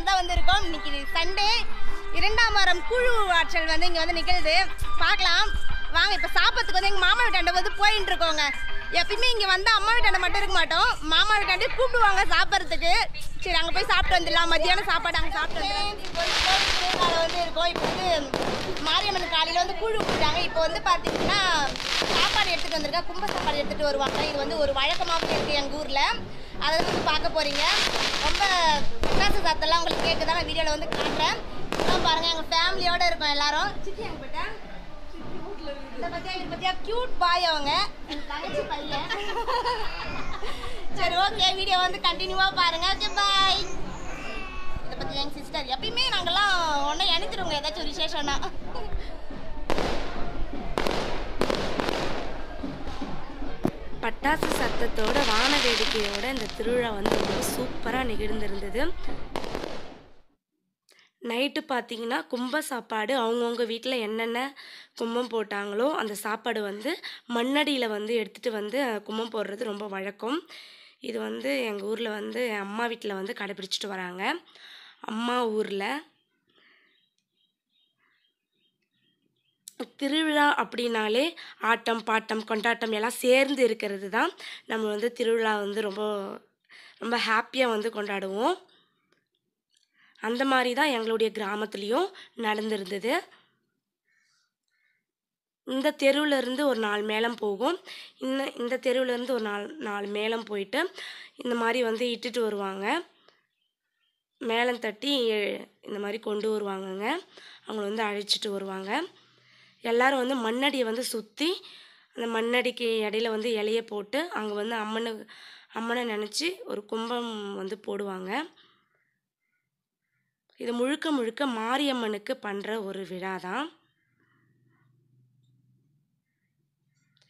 மாதிரி தான் வந்திருக்கோம் இன்னைக்கு சண்டே இரண்டாம் வாரம் குழு ஆற்றல் வந்து இங்கே வந்து நிகழ்து பார்க்கலாம் வாங்க இப்போ சாப்பிட்றதுக்கு வந்து எங்கள் மாமா வீட்டாண்ட வந்து போயின்னு இருக்கோங்க எப்பயுமே இங்கே வந்து அம்மா வீட்டாண்ட மட்டும் இருக்க மாட்டோம் மாமா வீட்டாண்டி கூப்பிடுவாங்க சாப்பிட்றதுக்கு சரி அங்கே போய் சாப்பிட்டு வந்துடலாம் மதியானம் சாப்பாடு அங்கே சாப்பிட்டு வந்து வந்து இருக்கோம் இப்போ வந்து மாரியம்மன் காலையில் வந்து குழு கூப்பிட்டாங்க இப்போ வந்து பார்த்தீங்கன்னா சாப்பாடு எடுத்துகிட்டு வந்திருக்கா கும்ப சாப்பாடு எடுத்துகிட்டு வருவாங்க இது வந்து ஒரு வழக்கமாகவும் இருக்குது எங்கள் ஊரில் அதை வந்து பார்க்க போகிறீங்க ரொம்ப பிரகாச சத்தெல்லாம் உங்களுக்கு கேட்குதா நான் வீடியோவில் வந்து காட்டுறேன் இதெல்லாம் பாருங்கள் எங்கள் ஃபேமிலியோடு இருக்கோம் எல்லாரும் சித்தி எங்கள் போயிட்டா இதை பற்றியா க்யூட் பாய் அவங்க சரி ஓகே வீடியோ வந்து கண்டினியூவாக பாருங்கள் ஓகே பாய் இதை பற்றி எங்கள் சிஸ்டர் எப்பயுமே நாங்கள்லாம் ஒன்றும் இணைஞ்சிருவோங்க ஏதாச்சும் ஒரு விசேஷம்னா பட்டாசு சத்தத்தோட வான வேடிக்கையோட இந்த திருவிழா வந்து ரொம்ப சூப்பராக நிகழ்ந்திருந்தது நைட்டு பார்த்தீங்கன்னா கும்ப சாப்பாடு அவங்கவுங்க வீட்டில் என்னென்ன கும்பம் போட்டாங்களோ அந்த சாப்பாடு வந்து மண்ணடியில் வந்து எடுத்துகிட்டு வந்து கும்பம் போடுறது ரொம்ப வழக்கம் இது வந்து எங்கள் ஊரில் வந்து அம்மா வீட்டில் வந்து கடைப்பிடிச்சிட்டு வராங்க அம்மா ஊரில் திருவிழா அப்படின்னாலே ஆட்டம் பாட்டம் கொண்டாட்டம் எல்லாம் சேர்ந்து இருக்கிறது தான் நம்ம வந்து திருவிழா வந்து ரொம்ப ரொம்ப ஹாப்பியாக வந்து கொண்டாடுவோம் அந்த மாதிரி தான் எங்களுடைய கிராமத்துலேயும் நடந்திருந்தது இந்த தெருவிலேருந்து ஒரு நாலு மேளம் போகும் இந்த இந்த தெருவிலேருந்து ஒரு நாலு நாலு மேளம் போயிட்டு இந்த மாதிரி வந்து இட்டுட்டு வருவாங்க மேளம் தட்டி இந்த மாதிரி கொண்டு வருவாங்கங்க அவங்கள வந்து அழைச்சிட்டு வருவாங்க எல்லோரும் வந்து மண்ணடியை வந்து சுற்றி அந்த மண்ணடிக்கு இடையில வந்து இலைய போட்டு அங்கே வந்து அம்மனை அம்மனை நினச்சி ஒரு கும்பம் வந்து போடுவாங்க இது முழுக்க முழுக்க மாரியம்மனுக்கு பண்ணுற ஒரு விழா தான்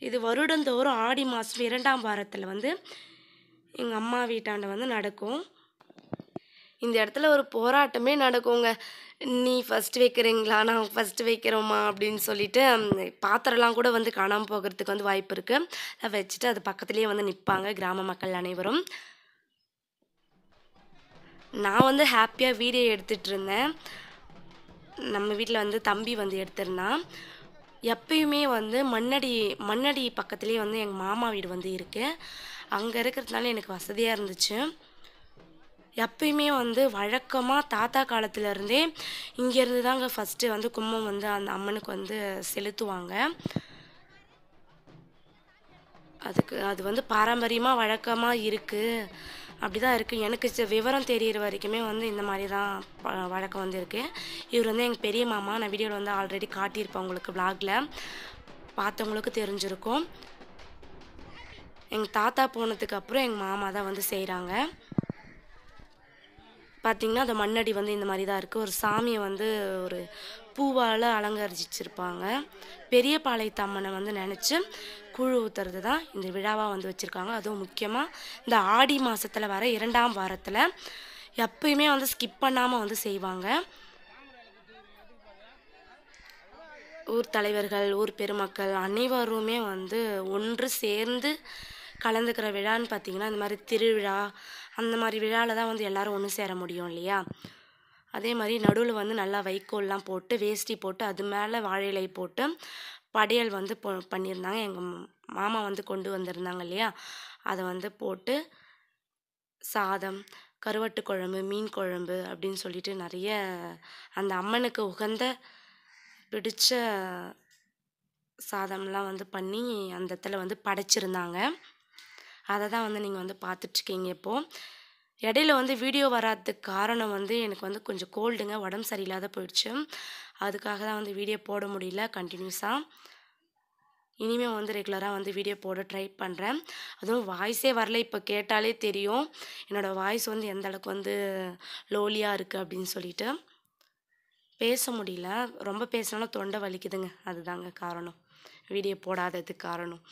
இது வருடந்தோறும் ஆடி மாதம் இரண்டாம் வாரத்தில் வந்து எங்கள் அம்மா வீட்டாண்ட வந்து நடக்கும் இந்த இடத்துல ஒரு போராட்டமே நடக்குங்க நீ ஃபஸ்ட் வைக்கிறீங்களா நான் ஃபஸ்ட்டு வைக்கிறோமா அப்படின்னு சொல்லிட்டு பாத்திரம்லாம் கூட வந்து காணாமல் போகிறதுக்கு வந்து வாய்ப்பு இருக்குது அதை வச்சுட்டு அது பக்கத்துலேயே வந்து நிற்பாங்க கிராம மக்கள் அனைவரும் நான் வந்து ஹாப்பியாக வீடியோ எடுத்துகிட்டு இருந்தேன் நம்ம வீட்டில் வந்து தம்பி வந்து எடுத்திருந்தான் எப்பயுமே வந்து மண்ணடி மண்ணடி பக்கத்துலேயே வந்து எங்கள் மாமா வீடு வந்து இருக்குது அங்கே இருக்கிறதுனால எனக்கு வசதியாக இருந்துச்சு எப்பயுமே வந்து வழக்கமாக தாத்தா காலத்துலேருந்தே இங்கேருந்து தாங்க ஃபஸ்ட்டு வந்து கும்பம் வந்து அந்த அம்மனுக்கு வந்து செலுத்துவாங்க அதுக்கு அது வந்து பாரம்பரியமாக வழக்கமாக இருக்குது அப்படி தான் இருக்குது எனக்கு விவரம் தெரிகிற வரைக்குமே வந்து இந்த மாதிரி தான் வழக்கம் வந்து இருக்குது இவர் வந்து எங்கள் பெரிய மாமா நான் வீடியோவில் வந்து ஆல்ரெடி காட்டியிருப்பேன் உங்களுக்கு விளாகில் பார்த்தவங்களுக்கு தெரிஞ்சிருக்கும் எங்கள் தாத்தா போனதுக்கப்புறம் எங்கள் மாமா தான் வந்து செய்கிறாங்க பார்த்திங்கன்னா அந்த மண்ணடி வந்து இந்த மாதிரி தான் இருக்குது ஒரு சாமியை வந்து ஒரு பூவால் அலங்கரிச்சிருப்பாங்க பெரிய பாளையத்தம்மனை வந்து நினச்சி குழு ஊற்றுறது தான் இந்த விழாவாக வந்து வச்சுருக்காங்க அதுவும் முக்கியமாக இந்த ஆடி மாதத்தில் வர இரண்டாம் வாரத்தில் எப்பயுமே வந்து ஸ்கிப் பண்ணாமல் வந்து செய்வாங்க ஊர் தலைவர்கள் ஊர் பெருமக்கள் அனைவருமே வந்து ஒன்று சேர்ந்து கலந்துக்கிற விழான்னு பார்த்திங்கன்னா இந்த மாதிரி திருவிழா அந்த மாதிரி விழாவில் தான் வந்து எல்லோரும் ஒன்று சேர முடியும் இல்லையா அதே மாதிரி நடுவில் வந்து நல்லா வைக்கோல்லாம் போட்டு வேஷ்டி போட்டு அது மேலே வாழை போட்டு படையல் வந்து பொ பண்ணியிருந்தாங்க எங்கள் மாமா வந்து கொண்டு வந்திருந்தாங்க இல்லையா அதை வந்து போட்டு சாதம் கருவட்டு குழம்பு மீன் குழம்பு அப்படின்னு சொல்லிட்டு நிறைய அந்த அம்மனுக்கு உகந்த பிடிச்ச சாதம்லாம் வந்து பண்ணி அந்த இடத்துல வந்து படைச்சிருந்தாங்க அதை தான் வந்து நீங்கள் வந்து பார்த்துட்ருக்கீங்க இப்போது இடையில வந்து வீடியோ வராததுக்கு காரணம் வந்து எனக்கு வந்து கொஞ்சம் கோல்டுங்க உடம்பு சரியில்லாத போயிடுச்சு அதுக்காக தான் வந்து வீடியோ போட முடியல கண்டினியூஸாக இனிமேல் வந்து ரெகுலராக வந்து வீடியோ போட ட்ரை பண்ணுறேன் அதுவும் வாய்ஸே வரல இப்போ கேட்டாலே தெரியும் என்னோடய வாய்ஸ் வந்து எந்த அளவுக்கு வந்து லோலியாக இருக்குது அப்படின்னு சொல்லிட்டு பேச முடியல ரொம்ப பேசினாலும் தொண்டை வலிக்குதுங்க அதுதாங்க காரணம் வீடியோ போடாததுக்கு காரணம்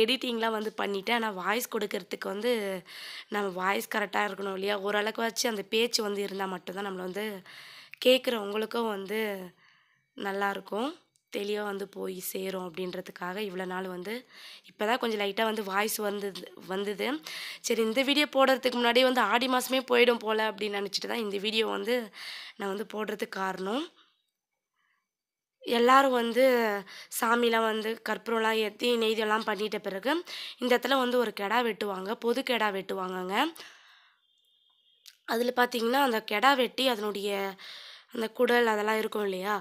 எடிட்டிங்லாம் வந்து பண்ணிவிட்டேன் ஆனால் வாய்ஸ் கொடுக்கறதுக்கு வந்து நம்ம வாய்ஸ் கரெக்டாக இருக்கணும் இல்லையா ஓரளவுக்கு வச்சு அந்த பேச்சு வந்து இருந்தால் மட்டும்தான் நம்மளை வந்து கேட்குறவங்களுக்கும் வந்து நல்லாயிருக்கும் தெளிவாக வந்து போய் சேரும் அப்படின்றதுக்காக இவ்வளோ நாள் வந்து இப்போ தான் கொஞ்சம் லைட்டாக வந்து வாய்ஸ் வந்தது வந்தது சரி இந்த வீடியோ போடுறதுக்கு முன்னாடி வந்து ஆடி மாதமே போயிடும் போல் அப்படின்னு நினச்சிட்டு தான் இந்த வீடியோ வந்து நான் வந்து போடுறதுக்கு காரணம் எல்லாரும் வந்து சாமிலாம் வந்து கற்பூரம்லாம் ஏற்றி நெய்தியெல்லாம் பண்ணிட்ட பிறகு இந்த இடத்துல வந்து ஒரு கெடா வெட்டுவாங்க பொது கெடா வெட்டுவாங்கங்க அதில் பார்த்தீங்கன்னா அந்த கெடா வெட்டி அதனுடைய அந்த குடல் அதெல்லாம் இருக்கும் இல்லையா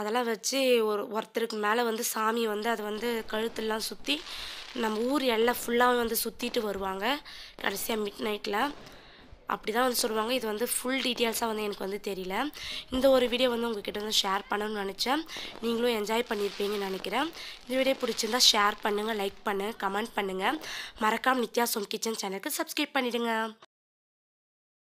அதெல்லாம் வச்சு ஒரு ஒருத்தருக்கு மேலே வந்து சாமி வந்து அதை வந்து கழுத்துலாம் சுற்றி நம்ம ஊர் எல்லாம் ஃபுல்லாகவே வந்து சுற்றிட்டு வருவாங்க கடைசியாக மிட் நைட்டில் அப்படி தான் வந்து சொல்லுவாங்க இது வந்து ஃபுல் டீட்டெயில்ஸாக வந்து எனக்கு வந்து தெரியல இந்த ஒரு வீடியோ வந்து உங்ககிட்ட வந்து ஷேர் பண்ணணும்னு நினச்சேன் நீங்களும் என்ஜாய் பண்ணியிருப்பீங்கன்னு நினைக்கிறேன் இந்த வீடியோ பிடிச்சிருந்தா ஷேர் பண்ணுங்கள் லைக் பண்ணுங்கள் கமெண்ட் பண்ணுங்கள் மறக்காமல் நித்யா சோம் கிச்சன் சேனலுக்கு சப்ஸ்கிரைப் பண்ணிவிடுங்க